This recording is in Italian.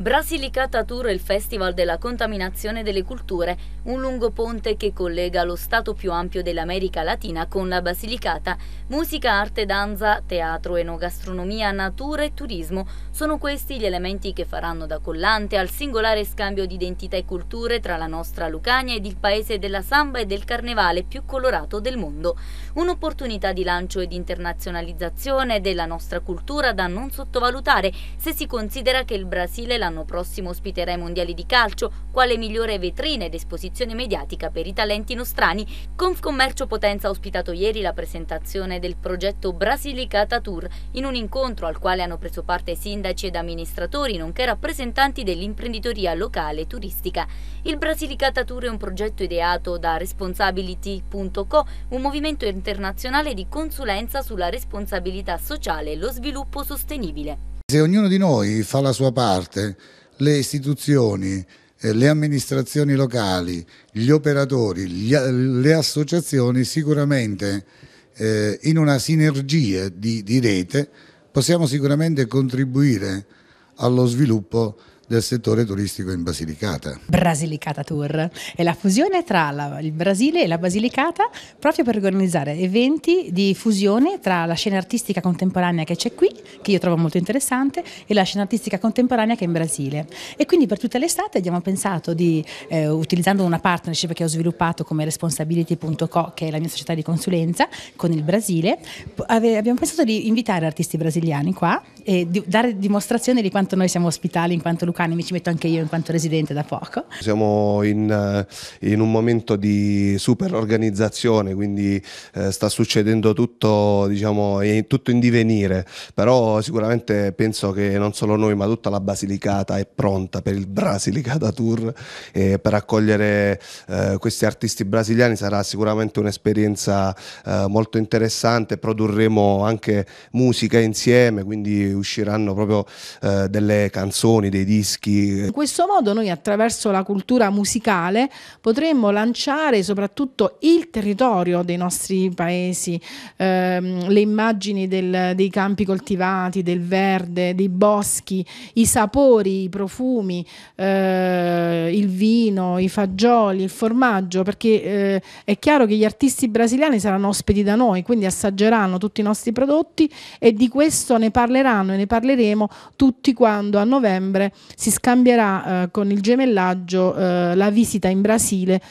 Brasilicata Tour è il Festival della Contaminazione delle Culture, un lungo ponte che collega lo stato più ampio dell'America Latina con la Basilicata. Musica, arte, danza, teatro, enogastronomia, natura e turismo sono questi gli elementi che faranno da collante al singolare scambio di identità e culture tra la nostra Lucania ed il paese della samba e del carnevale più colorato del mondo. Un'opportunità di lancio ed internazionalizzazione della nostra cultura da non sottovalutare se si considera che il Brasile è la l'anno prossimo ospiterà i mondiali di calcio, quale migliore vetrina ed esposizione mediatica per i talenti nostrani. Confcommercio Potenza ha ospitato ieri la presentazione del progetto Brasilicata Tour in un incontro al quale hanno preso parte sindaci ed amministratori, nonché rappresentanti dell'imprenditoria locale turistica. Il Brasilicata Tour è un progetto ideato da Responsibility.co, un movimento internazionale di consulenza sulla responsabilità sociale e lo sviluppo sostenibile. Se ognuno di noi fa la sua parte, le istituzioni, eh, le amministrazioni locali, gli operatori, gli, le associazioni, sicuramente eh, in una sinergia di, di, rete possiamo sicuramente contribuire allo sviluppo del settore turistico in Basilicata. Basilicata Tour è la fusione tra la, il Brasile e la Basilicata proprio per organizzare eventi di fusione tra la scena artistica contemporanea che c'è qui che io trovo molto interessante, e la scena artistica contemporanea che è in Brasile. E quindi per tutta l'estate abbiamo pensato di, eh, utilizzando una partnership che ho sviluppato come Responsibility.co, che è la mia società di consulenza, con il Brasile, abbiamo pensato di invitare artisti brasiliani qua e di, dare dimostrazione di quanto noi siamo ospitali in quanto lucani, mi ci metto anche io in quanto residente da poco. Siamo in, eh, in un momento di super organizzazione, quindi eh, sta succedendo tutto, diciamo, tutto in divenire, però sicuramente penso che non solo noi, ma tutta la Basilicata è pronta per il Brasilicata Tour e per accogliere eh, questi artisti brasiliani sarà sicuramente un'esperienza eh, molto interessante, produrremo anche musica insieme, quindi usciranno proprio eh, delle canzoni, dei dischi. In questo modo noi attraverso la cultura musicale potremmo lanciare soprattutto il territorio dei nostri paesi, ehm, le immagini del, dei campi coltivati, del verde, dei boschi, i sapori, i profumi, eh, il vino, i fagioli, il formaggio, perché eh, è chiaro che gli artisti brasiliani saranno ospiti da noi, quindi assaggeranno tutti i nostri prodotti e di questo ne parleranno saranno e ne parleremo tutti quando a novembre si scambierà eh, con il gemellaggio eh, la visita in Brasile